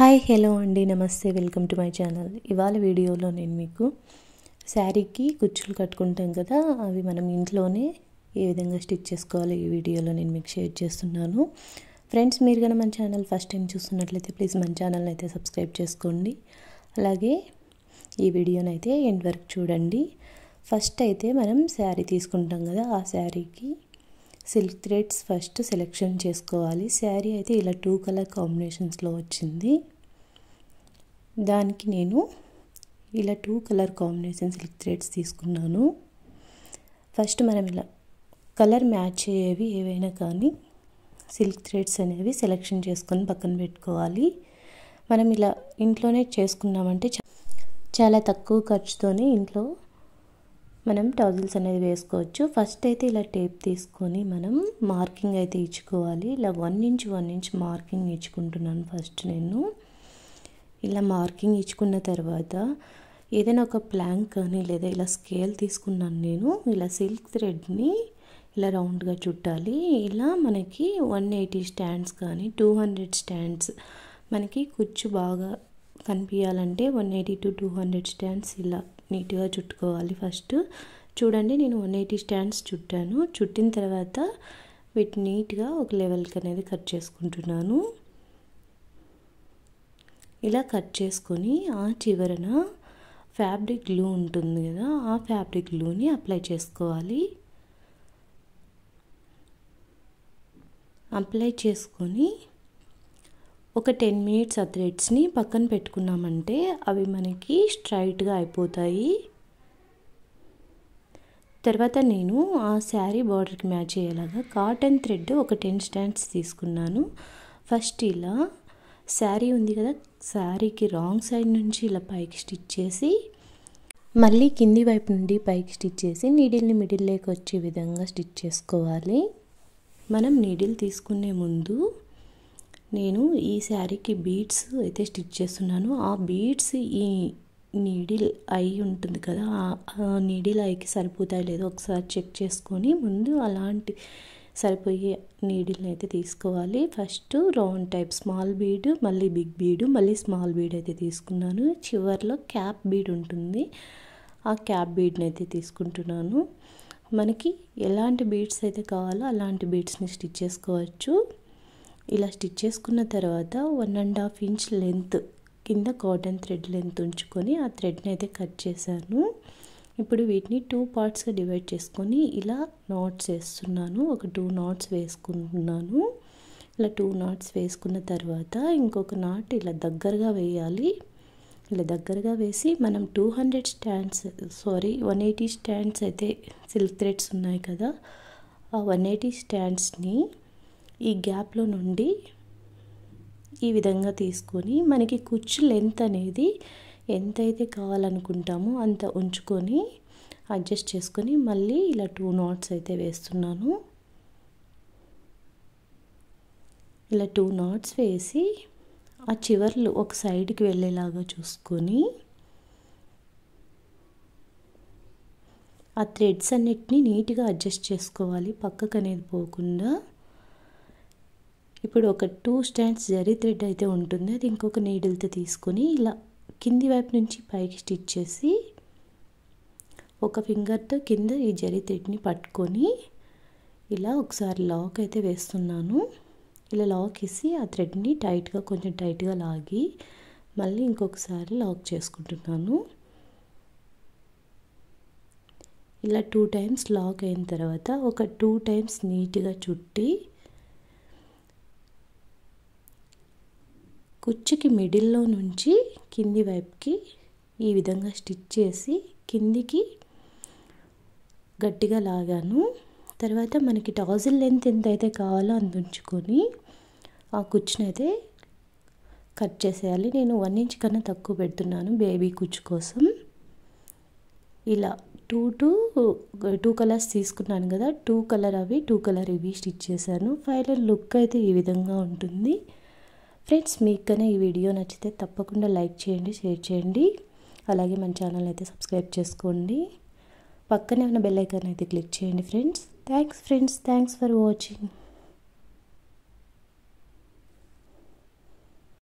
hi hello అండి నమస్తే welcome to my channel ఇవాళ వీడియోలో నేను మీకు శారీకి కుచ్చులు కట్టుకుంటాం కదా అవి మనం ఇంట్లోనే ఏ విధంగా స్టిచ్ చేసుకోవాలో ఈ వీడియోలో నేను మీకు షేర్ చేస్తున్నాను ఫ్రెండ్స్ మీరు కనుక మన ఛానల్ ఫస్ట్ టైం చూస్తున్నట్లయితే ప్లీజ్ మన ఛానల్ అయితే సబ్స్క్రైబ్ చేసుకోండి అలాగే ఈ వీడియోని అయితే ఎండ్ వరకు చూడండి ఫస్ట్ అయితే మనం శారీ తీసుకుంటాం కదా ఆ శారీకి సిల్క్ థ్రెడ్స్ ఫస్ట్ సెలెక్షన్ చేసుకోవాలి శారీ అయితే ఇలా టూ కలర్ కాంబినేషన్స్లో వచ్చింది దానికి నేను ఇలా two colour combination silk threads తీసుకున్నాను ఫస్ట్ మనం ఇలా కలర్ మ్యాచ్ అయ్యేవి ఏవైనా కానీ సిల్క్ థ్రెడ్స్ అనేవి సెలెక్షన్ చేసుకొని పక్కన పెట్టుకోవాలి మనం ఇలా ఇంట్లోనే చేసుకున్నామంటే చాలా తక్కువ ఖర్చుతోనే ఇంట్లో మనం టౌజిల్స్ అనేది వేసుకోవచ్చు ఫస్ట్ అయితే ఇలా టేప్ తీసుకొని మనం మార్కింగ్ అయితే ఇచ్చుకోవాలి ఇలా one inch one inch marking ఇచ్చుకుంటున్నాను ఫస్ట్ నేను ఇలా మార్కింగ్ ఇచ్చుకున్న తర్వాత ఏదైనా ఒక ప్లాంక్ కానీ లేదా ఇలా స్కేల్ తీసుకున్నాను నేను ఇలా సిల్క్ థ్రెడ్ని ఇలా రౌండ్గా చుట్టాలి ఇలా మనకి వన్ ఎయిటీ స్టాండ్స్ కానీ టూ హండ్రెడ్ స్టాండ్స్ మనకి కుచ్చు బాగా కనిపించాలంటే one eighty to two hundred stands ఇలా నీట్గా చుట్టుకోవాలి ఫస్ట్ చూడండి నేను వన్ ఎయిటీ స్టాండ్స్ చుట్టాను చుట్టిన తర్వాత వీటిని నీట్గా ఒక లెవెల్కి అనేది కట్ చేసుకుంటున్నాను ఇలా కట్ చేసుకొని ఆ చివరన ఫ్యాబ్రిక్ గ్లూ ఉంటుంది కదా ఆ ఫ్యాబ్రిక్ గ్లూని అప్లై చేసుకోవాలి అప్లై చేసుకొని ఒక టెన్ మినిట్స్ ఆ థ్రెడ్స్ని పక్కన పెట్టుకున్నామంటే అవి మనకి స్ట్రైట్గా అయిపోతాయి తర్వాత నేను ఆ శారీ బార్డర్కి మ్యాచ్ అయ్యేలాగా కాటన్ థ్రెడ్ ఒక టెన్ స్టాండ్స్ తీసుకున్నాను ఫస్ట్ ఇలా శారీ ఉంది కదా శారీకి రాంగ్ సైడ్ నుంచి ఇలా పైకి స్టిచ్ చేసి మళ్ళీ కింది వైపు నుండి పైకి స్టిచ్ చేసి నీడిల్ని మిడిల్ వచ్చే విధంగా స్టిచ్ చేసుకోవాలి మనం నీడిల్ తీసుకునే ముందు నేను ఈ శారీకి బీడ్స్ అయితే స్టిచ్ చేస్తున్నాను ఆ బీడ్స్ ఈ నీడిల్ ఐ ఉంటుంది కదా ఆ నీడిల్ ఐకి సరిపోతాయి లేదో ఒకసారి చెక్ చేసుకొని ముందు అలాంటి సరిపోయే నీడిల్ని అయితే తీసుకోవాలి first round type small bead మళ్ళీ బిగ్ బీడ్ మళ్ళీ స్మాల్ బీడ్ అయితే తీసుకున్నాను చివరిలో క్యాప్ బీడ్ ఉంటుంది ఆ క్యాప్ బీడ్ని అయితే తీసుకుంటున్నాను మనకి ఎలాంటి బీడ్స్ అయితే కావాలో అలాంటి బీడ్స్ని స్టిచ్ చేసుకోవచ్చు ఇలా స్టిచ్ చేసుకున్న తర్వాత one and half inch length కింద కాటన్ థ్రెడ్ లెంత్ ఉంచుకొని ఆ థ్రెడ్ని అయితే కట్ చేశాను ఇప్పుడు వీటిని టూ పార్ట్స్గా డివైడ్ చేసుకొని ఇలా నాట్స్ వేస్తున్నాను ఒక టూ నాట్స్ వేసుకుంటున్నాను ఇలా టూ నాట్స్ వేసుకున్న తర్వాత ఇంకొక నాట్ ఇలా దగ్గరగా వేయాలి ఇలా దగ్గరగా వేసి మనం two hundred stands sorry one eighty stands అయితే సిల్క్ థ్రెడ్స్ ఉన్నాయి కదా ఆ వన్ ఎయిటీ స్టాండ్స్ని ఈ గ్యాప్లో నుండి ఈ విధంగా తీసుకొని మనకి కుచ్చు లెంత్ అనేది ఎంతైతే కావాలనుకుంటామో అంత ఉంచుకొని అడ్జస్ట్ చేసుకొని మళ్ళీ ఇలా టూ నాట్స్ అయితే వేస్తున్నాను ఇలా టూ నాట్స్ వేసి ఆ చివర్లు ఒక సైడ్కి వెళ్ళేలాగా చూసుకొని ఆ థ్రెడ్స్ అన్నిటినీ నీట్గా అడ్జస్ట్ చేసుకోవాలి పక్కకు అనేది పోకుండా ఇప్పుడు ఒక టూ స్టాండ్స్ జరీ థ్రెడ్ అయితే ఉంటుంది అది ఇంకొక నీడిల్తో తీసుకొని ఇలా కింది వైపు నుంచి పైకి స్టిచ్ చేసి ఒక ఫింగర్తో కింద ఈ జరీ థ్రెడ్ని పట్టుకొని ఇలా ఒకసారి లాక్ అయితే వేస్తున్నాను ఇలా లాక్ వేసి ఆ థ్రెడ్ని టైట్గా కొంచెం టైట్గా లాగి మళ్ళీ ఇంకొకసారి లాక్ చేసుకుంటున్నాను ఇలా టూ టైమ్స్ లాక్ అయిన తర్వాత ఒక టూ టైమ్స్ నీట్గా చుట్టి కుచ్చుకి మిడిల్లో నుంచి కింది వైపుకి ఈ విధంగా స్టిచ్ చేసి కిందికి గట్టిగా లాగాను తర్వాత మనకి టాజిల్ లెంత్ ఎంత అయితే కావాలో అంత ఉంచుకొని ఆ కుచ్చుని అయితే కట్ చేసేయాలి నేను వన్ ఇంచ్ కన్నా తక్కువ పెడుతున్నాను బేబీ కుచ్చు కోసం ఇలా టూ టూ టూ కలర్స్ తీసుకున్నాను కదా టూ కలర్ అవి టూ కలర్ ఇవి స్టిచ్ చేశాను ఫైనల్ లుక్ అయితే ఈ విధంగా ఉంటుంది ఫ్రెండ్స్ మీకు కానీ ఈ వీడియో నచ్చితే తప్పకుండా లైక్ చేయండి షేర్ చేయండి అలాగే మన ఛానల్ అయితే సబ్స్క్రైబ్ చేసుకోండి పక్కనే ఉన్న బెల్ ఐకాన్ అయితే క్లిక్ చేయండి friends thanks friends thanks for watching